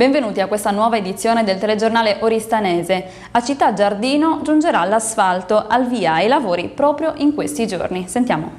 Benvenuti a questa nuova edizione del telegiornale Oristanese. A Città Giardino giungerà l'asfalto al via ai lavori proprio in questi giorni. Sentiamo.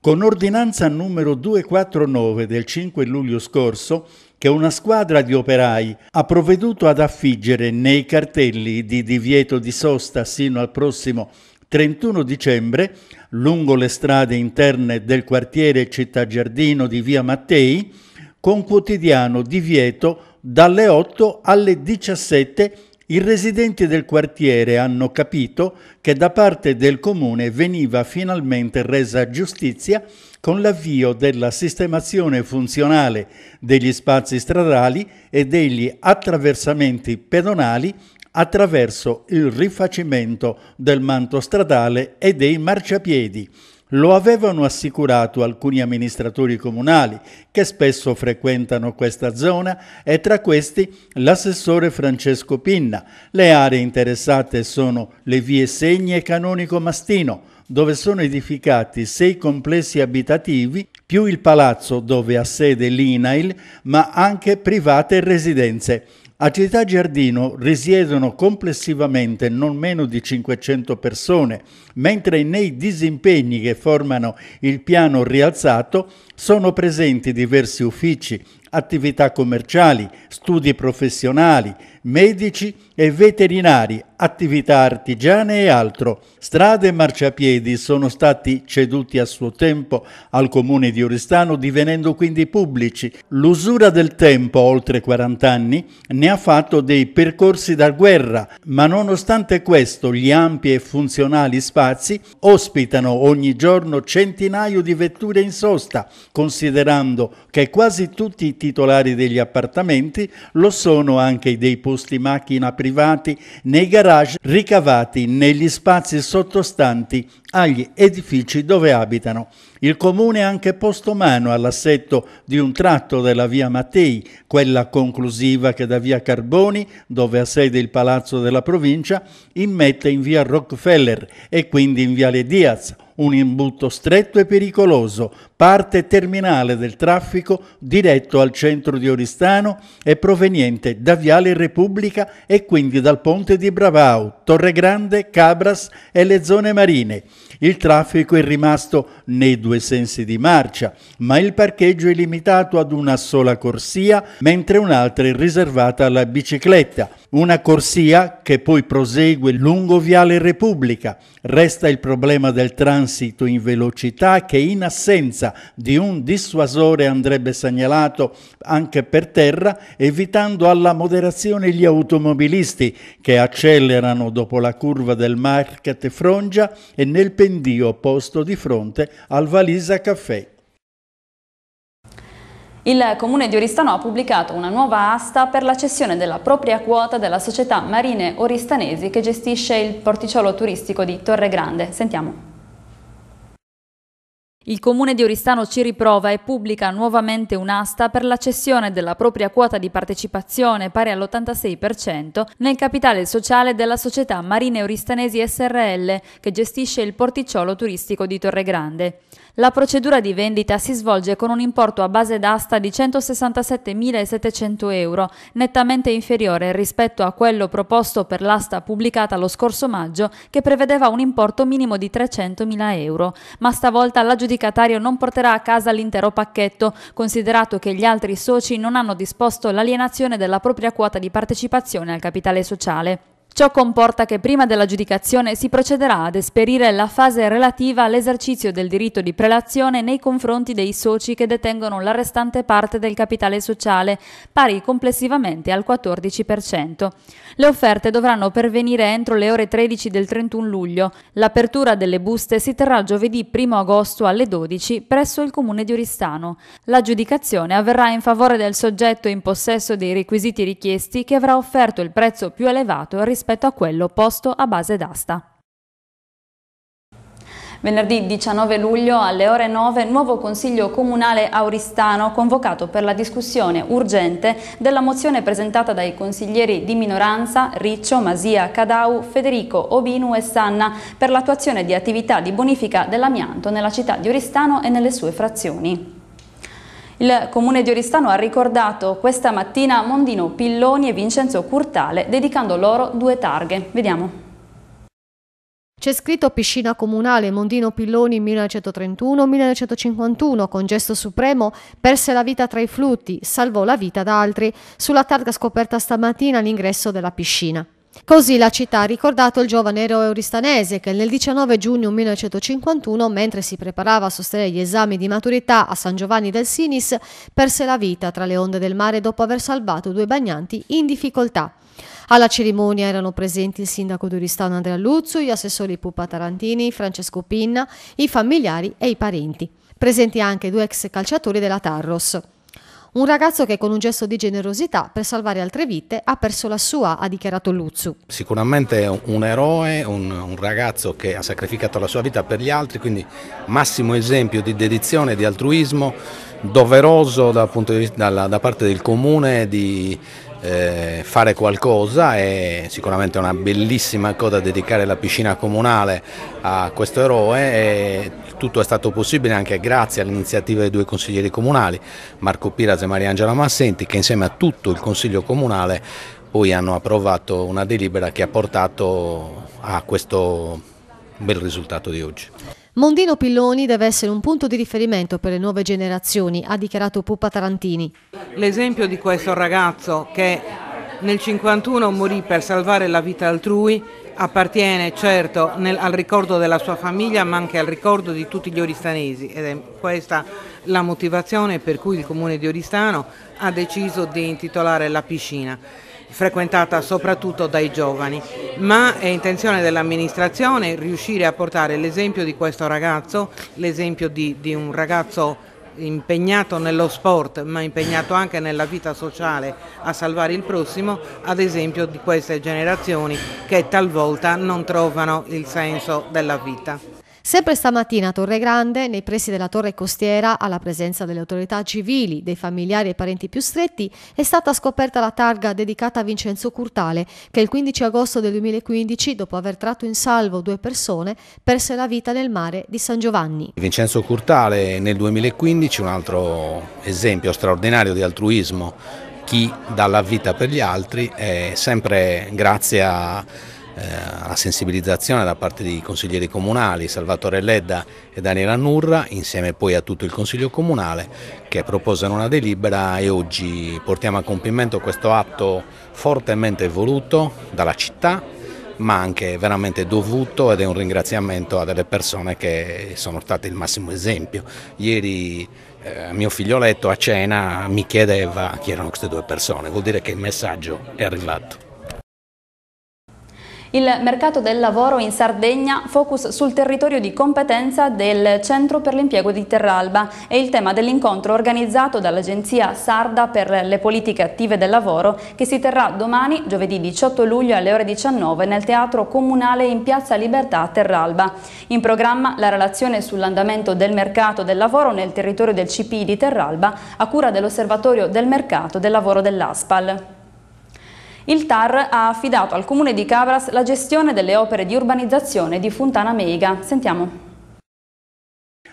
Con ordinanza numero 249 del 5 luglio scorso, che una squadra di operai ha provveduto ad affiggere nei cartelli di divieto di sosta sino al prossimo 31 dicembre, lungo le strade interne del quartiere Città Giardino di via Mattei, con quotidiano divieto dalle 8 alle 17 i residenti del quartiere hanno capito che da parte del comune veniva finalmente resa giustizia con l'avvio della sistemazione funzionale degli spazi stradali e degli attraversamenti pedonali attraverso il rifacimento del manto stradale e dei marciapiedi, lo avevano assicurato alcuni amministratori comunali che spesso frequentano questa zona e tra questi l'assessore Francesco Pinna. Le aree interessate sono le vie Segni e Canonico Mastino, dove sono edificati sei complessi abitativi più il palazzo dove ha sede l'INAIL, ma anche private residenze. A Città Giardino risiedono complessivamente non meno di 500 persone, mentre nei disimpegni che formano il piano rialzato sono presenti diversi uffici, attività commerciali, studi professionali, medici e veterinari, attività artigiane e altro. Strade e marciapiedi sono stati ceduti a suo tempo al comune di Oristano divenendo quindi pubblici. L'usura del tempo, oltre 40 anni, ne ha fatto dei percorsi da guerra, ma nonostante questo gli ampi e funzionali spazi ospitano ogni giorno centinaio di vetture in sosta, considerando che quasi tutti i titolari degli appartamenti lo sono anche dei pubblici posti macchina privati nei garage ricavati negli spazi sottostanti agli edifici dove abitano. Il comune ha anche posto mano all'assetto di un tratto della via Mattei, quella conclusiva che da via Carboni, dove ha sede il palazzo della provincia, immette in via Rockefeller e quindi in via Le Diaz, un imbutto stretto e pericoloso, parte terminale del traffico diretto al centro di Oristano e proveniente da Viale Repubblica e quindi dal ponte di Bravau, Torregrande, Cabras e le zone marine. Il traffico è rimasto nei due sensi di marcia, ma il parcheggio è limitato ad una sola corsia, mentre un'altra è riservata alla bicicletta. Una corsia che poi prosegue lungo Viale Repubblica. Resta il problema del transito in velocità che in assenza di un dissuasore andrebbe segnalato anche per terra, evitando alla moderazione gli automobilisti che accelerano dopo la curva del Market Frongia e nel pendio posto di fronte al Valisa Caffè. Il comune di Oristano ha pubblicato una nuova asta per la cessione della propria quota della società Marine Oristanesi che gestisce il porticciolo turistico di Torre Grande. Sentiamo. Il comune di Oristano ci riprova e pubblica nuovamente un'asta per la cessione della propria quota di partecipazione pari all'86% nel capitale sociale della società Marine Oristanesi SRL che gestisce il porticciolo turistico di Torregrande. La procedura di vendita si svolge con un importo a base d'asta di 167.700 euro, nettamente inferiore rispetto a quello proposto per l'asta pubblicata lo scorso maggio che prevedeva un importo minimo di 300.000 euro, ma stavolta l'aggiudicatario non porterà a casa l'intero pacchetto, considerato che gli altri soci non hanno disposto l'alienazione della propria quota di partecipazione al capitale sociale. Ciò comporta che prima dell'aggiudicazione si procederà ad esperire la fase relativa all'esercizio del diritto di prelazione nei confronti dei soci che detengono la restante parte del capitale sociale, pari complessivamente al 14%. Le offerte dovranno pervenire entro le ore 13 del 31 luglio. L'apertura delle buste si terrà giovedì 1 agosto alle 12 presso il comune di Oristano. L'aggiudicazione avverrà in favore del soggetto in possesso dei requisiti richiesti che avrà offerto il prezzo più elevato rispetto rispetto a quello posto a base d'asta. Venerdì 19 luglio alle ore 9 nuovo Consiglio Comunale Auristano convocato per la discussione urgente della mozione presentata dai consiglieri di minoranza Riccio, Masia, Cadau, Federico, Obinu e Sanna per l'attuazione di attività di bonifica dell'amianto nella città di Oristano e nelle sue frazioni. Il comune di Oristano ha ricordato questa mattina Mondino Pilloni e Vincenzo Curtale dedicando loro due targhe. Vediamo. C'è scritto Piscina Comunale Mondino Pilloni 1931-1951 con gesto supremo perse la vita tra i flutti, salvò la vita da altri sulla targa scoperta stamattina all'ingresso della piscina. Così la città ha ricordato il giovane eroe oristanese che nel 19 giugno 1951, mentre si preparava a sostenere gli esami di maturità a San Giovanni del Sinis, perse la vita tra le onde del mare dopo aver salvato due bagnanti in difficoltà. Alla cerimonia erano presenti il sindaco di Oristano Andrea Luzzo, gli assessori Pupa Tarantini, Francesco Pinna, i familiari e i parenti. Presenti anche due ex calciatori della Tarros. Un ragazzo che con un gesto di generosità per salvare altre vite ha perso la sua, ha dichiarato Luzzu. Sicuramente un eroe, un, un ragazzo che ha sacrificato la sua vita per gli altri, quindi massimo esempio di dedizione, di altruismo, doveroso da, da, da parte del comune di eh, fare qualcosa e sicuramente una bellissima cosa dedicare la piscina comunale a questo eroe e tutto è stato possibile anche grazie all'iniziativa dei due consiglieri comunali Marco Piras e Mariangela Massenti che insieme a tutto il consiglio comunale poi hanno approvato una delibera che ha portato a questo bel risultato di oggi. Mondino Pilloni deve essere un punto di riferimento per le nuove generazioni, ha dichiarato Pupa Tarantini. L'esempio di questo ragazzo che nel 51 morì per salvare la vita altrui appartiene certo nel, al ricordo della sua famiglia ma anche al ricordo di tutti gli oristanesi ed è questa la motivazione per cui il comune di Oristano ha deciso di intitolare la piscina frequentata soprattutto dai giovani, ma è intenzione dell'amministrazione riuscire a portare l'esempio di questo ragazzo, l'esempio di, di un ragazzo impegnato nello sport ma impegnato anche nella vita sociale a salvare il prossimo, ad esempio di queste generazioni che talvolta non trovano il senso della vita. Sempre stamattina a Torre Grande, nei pressi della Torre Costiera, alla presenza delle autorità civili, dei familiari e parenti più stretti, è stata scoperta la targa dedicata a Vincenzo Curtale, che il 15 agosto del 2015, dopo aver tratto in salvo due persone, perse la vita nel mare di San Giovanni. Vincenzo Curtale nel 2015, un altro esempio straordinario di altruismo, chi dà la vita per gli altri, sempre grazie a eh, alla sensibilizzazione da parte dei consiglieri comunali Salvatore Ledda e Daniela Nurra, insieme poi a tutto il Consiglio Comunale che proposero una delibera e oggi portiamo a compimento questo atto fortemente voluto dalla città ma anche veramente dovuto ed è un ringraziamento a delle persone che sono state il massimo esempio. Ieri eh, mio figlioletto a cena mi chiedeva chi erano queste due persone, vuol dire che il messaggio è arrivato. Il mercato del lavoro in Sardegna focus sul territorio di competenza del Centro per l'impiego di Terralba è il tema dell'incontro organizzato dall'Agenzia Sarda per le politiche attive del lavoro che si terrà domani, giovedì 18 luglio alle ore 19 nel Teatro Comunale in Piazza Libertà a Terralba. In programma la relazione sull'andamento del mercato del lavoro nel territorio del CPI di Terralba a cura dell'Osservatorio del mercato del lavoro dell'ASPAL. Il TAR ha affidato al Comune di Cabras la gestione delle opere di urbanizzazione di Fontana Meiga. Sentiamo.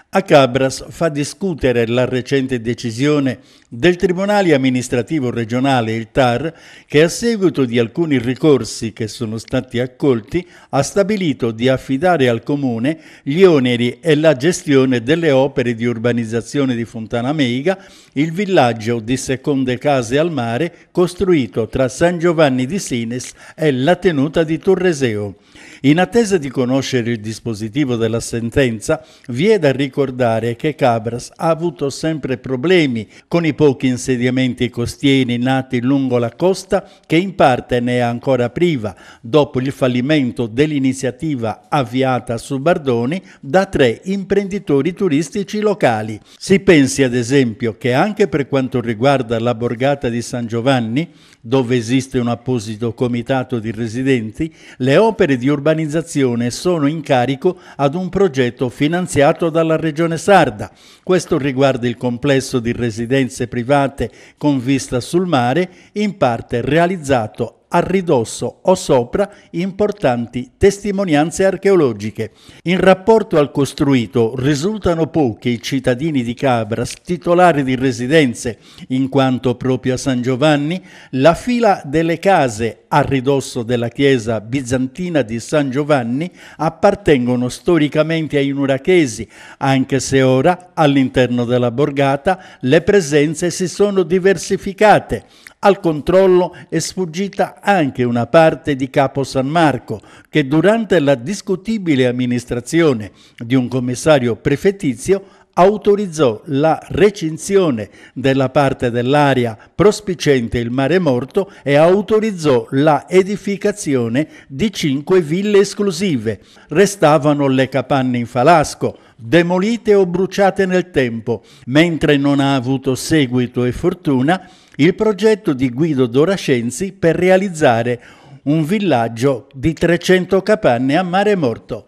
A Cabras fa discutere la recente decisione del Tribunale amministrativo regionale, il TAR, che a seguito di alcuni ricorsi che sono stati accolti ha stabilito di affidare al Comune gli oneri e la gestione delle opere di urbanizzazione di Fontana Meiga, il villaggio di seconde case al mare costruito tra San Giovanni di Sines e la tenuta di Torreseo. In attesa di conoscere il dispositivo della sentenza, vi è da ricordare che Cabras ha avuto sempre problemi con i pochi insediamenti costieri nati lungo la costa che in parte ne è ancora priva, dopo il fallimento dell'iniziativa avviata su Bardoni da tre imprenditori turistici locali. Si pensi ad esempio che anche per quanto riguarda la borgata di San Giovanni, dove esiste un apposito comitato di residenti, le opere di urbanizzazione sono in carico ad un progetto finanziato dalla Regione Sarda. Questo riguarda il complesso di residenze private con vista sul mare, in parte realizzato a ridosso o sopra importanti testimonianze archeologiche. In rapporto al costruito risultano pochi i cittadini di Cabras titolari di residenze, in quanto proprio a San Giovanni la fila delle case a ridosso della chiesa bizantina di San Giovanni, appartengono storicamente ai nurachesi, anche se ora all'interno della borgata le presenze si sono diversificate. Al controllo è sfuggita anche una parte di Capo San Marco, che durante la discutibile amministrazione di un commissario prefettizio autorizzò la recinzione della parte dell'area prospicente il mare morto e autorizzò la edificazione di cinque ville esclusive. Restavano le capanne in Falasco, demolite o bruciate nel tempo, mentre non ha avuto seguito e fortuna il progetto di Guido Dorascenzi per realizzare un villaggio di 300 capanne a mare morto.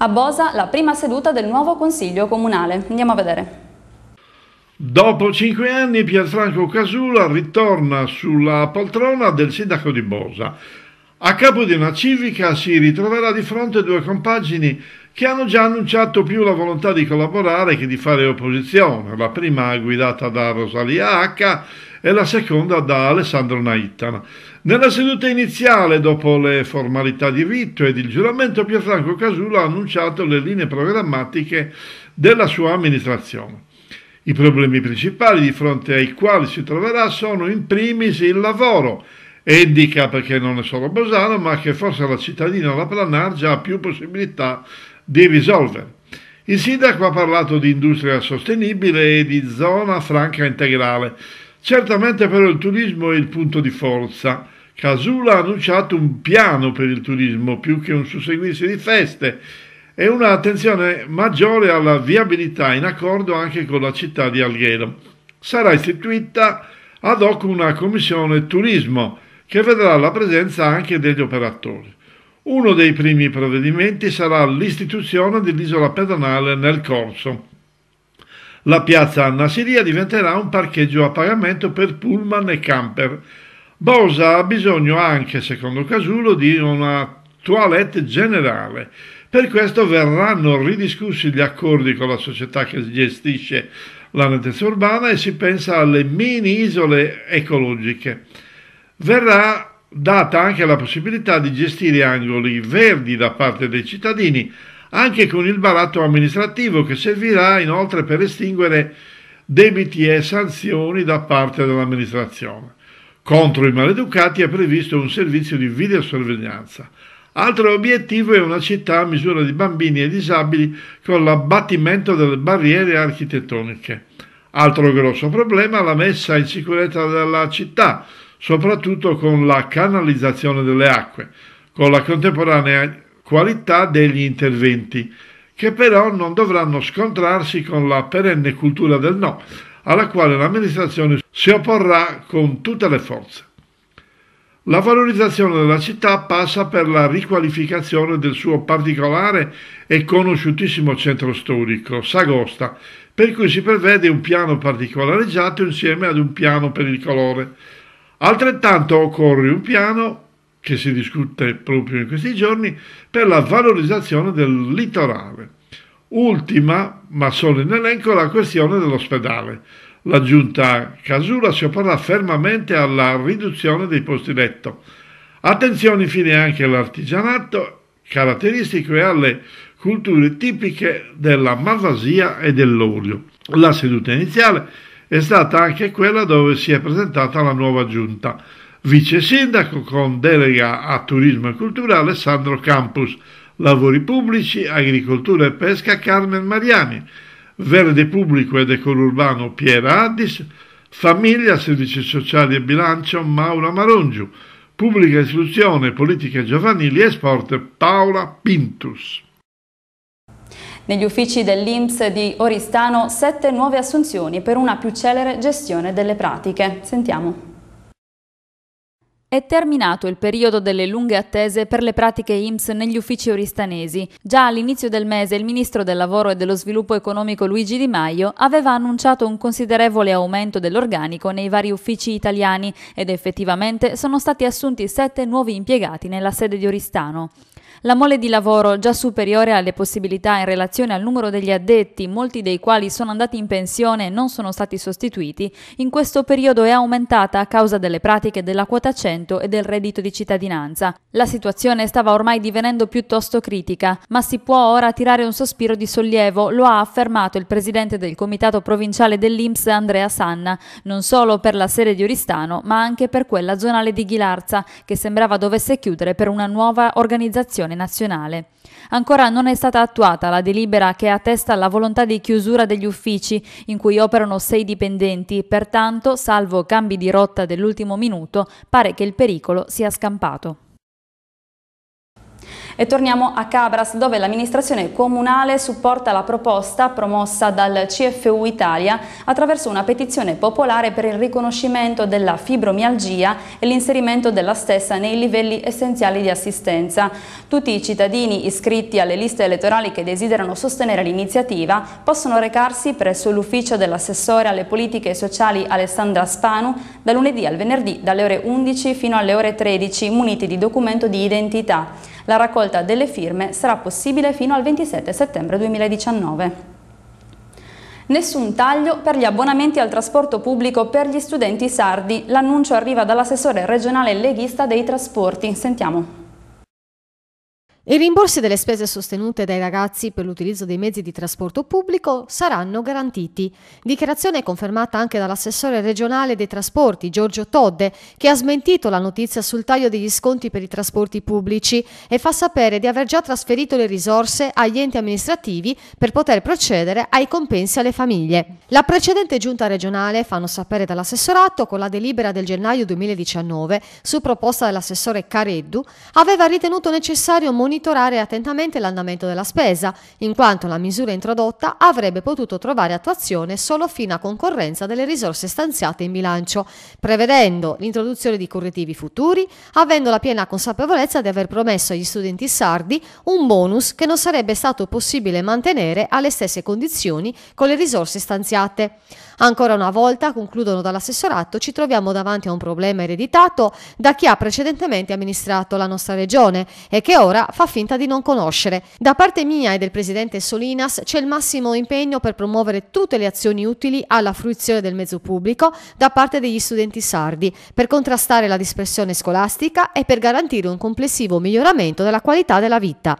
A Bosa la prima seduta del nuovo Consiglio Comunale. Andiamo a vedere. Dopo cinque anni Pierfranco Casula ritorna sulla poltrona del sindaco di Bosa. A capo di una civica si ritroverà di fronte due compagini che hanno già annunciato più la volontà di collaborare che di fare opposizione, la prima guidata da Rosalia H e la seconda da Alessandro Naitana. Nella seduta iniziale, dopo le formalità di rito ed il giuramento, Pierfranco Casulo ha annunciato le linee programmatiche della sua amministrazione. I problemi principali di fronte ai quali si troverà sono in primis il lavoro, e indica perché non è solo Bosano, ma che forse la cittadina La già ha più possibilità di risolvere. Il sindaco ha parlato di industria sostenibile e di zona franca integrale, Certamente però il turismo è il punto di forza. Casula ha annunciato un piano per il turismo più che un susseguirsi di feste e un'attenzione maggiore alla viabilità in accordo anche con la città di Alghero. Sarà istituita ad hoc una commissione turismo che vedrà la presenza anche degli operatori. Uno dei primi provvedimenti sarà l'istituzione dell'isola pedonale nel corso. La piazza Anna Siria diventerà un parcheggio a pagamento per pullman e camper. Bosa ha bisogno anche, secondo Casulo, di una toilette generale. Per questo verranno ridiscussi gli accordi con la società che gestisce la nettezza urbana e si pensa alle mini isole ecologiche. Verrà data anche la possibilità di gestire angoli verdi da parte dei cittadini anche con il baratto amministrativo che servirà inoltre per estinguere debiti e sanzioni da parte dell'amministrazione. Contro i maleducati è previsto un servizio di videosorveglianza. Altro obiettivo è una città a misura di bambini e disabili con l'abbattimento delle barriere architettoniche. Altro grosso problema è la messa in sicurezza della città, soprattutto con la canalizzazione delle acque, con la contemporanea qualità degli interventi, che però non dovranno scontrarsi con la perenne cultura del no, alla quale l'amministrazione si opporrà con tutte le forze. La valorizzazione della città passa per la riqualificazione del suo particolare e conosciutissimo centro storico, Sagosta, per cui si prevede un piano particolareggiato insieme ad un piano per il colore. Altrettanto occorre un piano che si discute proprio in questi giorni, per la valorizzazione del litorale. Ultima, ma solo in elenco, la questione dell'ospedale. La giunta Casura si opporrà fermamente alla riduzione dei posti letto. Attenzione infine anche all'artigianato caratteristico e alle culture tipiche della malvasia e dell'olio. La seduta iniziale è stata anche quella dove si è presentata la nuova giunta vice sindaco con delega a turismo e cultura Alessandro Campus, lavori pubblici, agricoltura e pesca Carmen Mariani, verde pubblico ed ecolo urbano Piera Addis, famiglia, servizi sociali e bilancio Maura Marongiu, pubblica istruzione, politiche giovanili e sport Paola Pintus. Negli uffici dell'Inps di Oristano sette nuove assunzioni per una più celere gestione delle pratiche. Sentiamo. È terminato il periodo delle lunghe attese per le pratiche IMSS negli uffici oristanesi. Già all'inizio del mese il ministro del Lavoro e dello Sviluppo Economico Luigi Di Maio aveva annunciato un considerevole aumento dell'organico nei vari uffici italiani ed effettivamente sono stati assunti sette nuovi impiegati nella sede di Oristano. La mole di lavoro già superiore alle possibilità in relazione al numero degli addetti, molti dei quali sono andati in pensione e non sono stati sostituiti, in questo periodo è aumentata a causa delle pratiche della quota 100 e del reddito di cittadinanza. La situazione stava ormai divenendo piuttosto critica, ma si può ora tirare un sospiro di sollievo, lo ha affermato il presidente del Comitato Provinciale dell'Inps Andrea Sanna, non solo per la sede di Oristano, ma anche per quella zonale di Ghilarza, che sembrava dovesse chiudere per una nuova organizzazione Commissione nazionale. Ancora non è stata attuata la delibera che attesta la volontà di chiusura degli uffici in cui operano sei dipendenti, pertanto, salvo cambi di rotta dell'ultimo minuto, pare che il pericolo sia scampato. E torniamo a Cabras dove l'amministrazione comunale supporta la proposta promossa dal CFU Italia attraverso una petizione popolare per il riconoscimento della fibromialgia e l'inserimento della stessa nei livelli essenziali di assistenza. Tutti i cittadini iscritti alle liste elettorali che desiderano sostenere l'iniziativa possono recarsi presso l'ufficio dell'assessore alle politiche sociali Alessandra Spanu da lunedì al venerdì dalle ore 11 fino alle ore 13 muniti di documento di identità. La raccolta delle firme sarà possibile fino al 27 settembre 2019. Nessun taglio per gli abbonamenti al trasporto pubblico per gli studenti sardi. L'annuncio arriva dall'assessore regionale leghista dei trasporti. Sentiamo. I rimborsi delle spese sostenute dai ragazzi per l'utilizzo dei mezzi di trasporto pubblico saranno garantiti. Dichiarazione confermata anche dall'assessore regionale dei trasporti Giorgio Todde, che ha smentito la notizia sul taglio degli sconti per i trasporti pubblici e fa sapere di aver già trasferito le risorse agli enti amministrativi per poter procedere ai compensi alle famiglie. La precedente giunta regionale, fanno sapere dall'assessorato, con la delibera del gennaio 2019, su proposta dell'assessore Careddu, aveva ritenuto necessario monitorare monitorare attentamente l'andamento della spesa, in quanto la misura introdotta avrebbe potuto trovare attuazione solo fino a concorrenza delle risorse stanziate in bilancio, prevedendo l'introduzione di correttivi futuri, avendo la piena consapevolezza di aver promesso agli studenti sardi un bonus che non sarebbe stato possibile mantenere alle stesse condizioni con le risorse stanziate. Ancora una volta, concludono dall'assessorato, ci troviamo davanti a un problema ereditato da chi ha precedentemente amministrato la nostra regione e che ora fa finta di non conoscere. Da parte mia e del presidente Solinas c'è il massimo impegno per promuovere tutte le azioni utili alla fruizione del mezzo pubblico da parte degli studenti sardi, per contrastare la dispersione scolastica e per garantire un complessivo miglioramento della qualità della vita.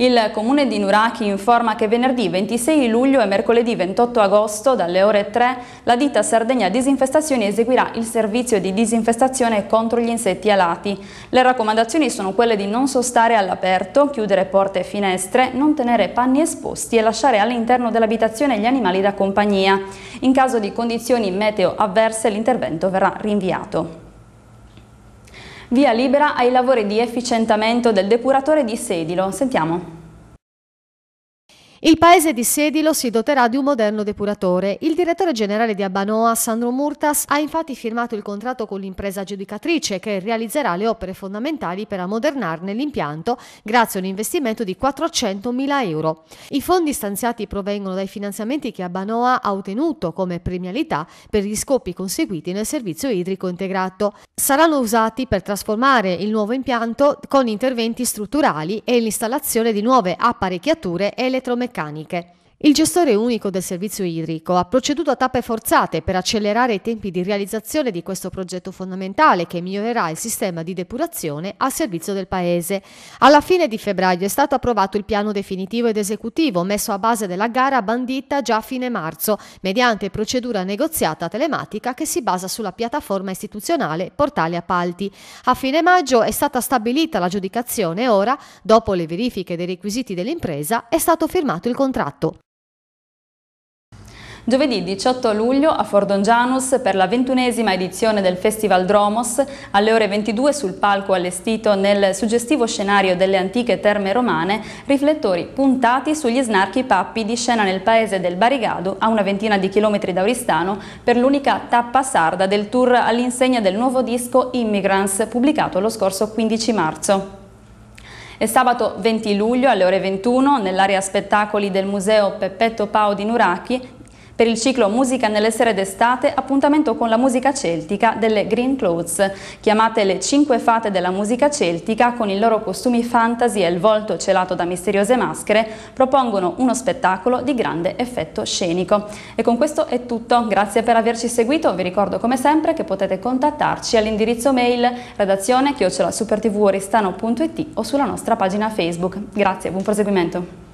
Il comune di Nurachi informa che venerdì 26 luglio e mercoledì 28 agosto dalle ore 3 la ditta Sardegna Disinfestazioni eseguirà il servizio di disinfestazione contro gli insetti alati. Le raccomandazioni sono quelle di non sostare all'aperto, chiudere porte e finestre, non tenere panni esposti e lasciare all'interno dell'abitazione gli animali da compagnia. In caso di condizioni meteo avverse l'intervento verrà rinviato. Via libera ai lavori di efficientamento del depuratore di Sedilo. Sentiamo. Il paese di Sedilo si doterà di un moderno depuratore. Il direttore generale di Abanoa, Sandro Murtas, ha infatti firmato il contratto con l'impresa giudicatrice che realizzerà le opere fondamentali per ammodernarne l'impianto grazie a un investimento di 400.000 euro. I fondi stanziati provengono dai finanziamenti che Abanoa ha ottenuto come premialità per gli scopi conseguiti nel servizio idrico integrato. Saranno usati per trasformare il nuovo impianto con interventi strutturali e l'installazione di nuove apparecchiature elettromeccaniche meccaniche. Il gestore unico del servizio idrico ha proceduto a tappe forzate per accelerare i tempi di realizzazione di questo progetto fondamentale che migliorerà il sistema di depurazione a servizio del Paese. Alla fine di febbraio è stato approvato il piano definitivo ed esecutivo messo a base della gara bandita già a fine marzo, mediante procedura negoziata telematica che si basa sulla piattaforma istituzionale Portale Appalti. A fine maggio è stata stabilita l'aggiudicazione e ora, dopo le verifiche dei requisiti dell'impresa, è stato firmato il contratto. Giovedì 18 luglio a Fordongianus per la ventunesima edizione del Festival Dromos alle ore 22 sul palco allestito nel suggestivo scenario delle antiche terme romane, riflettori puntati sugli snarchi pappi di scena nel paese del Barigado a una ventina di chilometri da Oristano per l'unica tappa sarda del tour all'insegna del nuovo disco Immigrants pubblicato lo scorso 15 marzo. E sabato 20 luglio alle ore 21 nell'area spettacoli del Museo Peppetto Pau di Nuracchi per il ciclo Musica nelle sere d'estate, appuntamento con la musica celtica delle Green Clothes, chiamate le cinque fate della musica celtica con i loro costumi fantasy e il volto celato da misteriose maschere, propongono uno spettacolo di grande effetto scenico. E con questo è tutto, grazie per averci seguito, vi ricordo come sempre che potete contattarci all'indirizzo mail redazione chiocciolasupertvoristano.it o sulla nostra pagina Facebook. Grazie, buon proseguimento.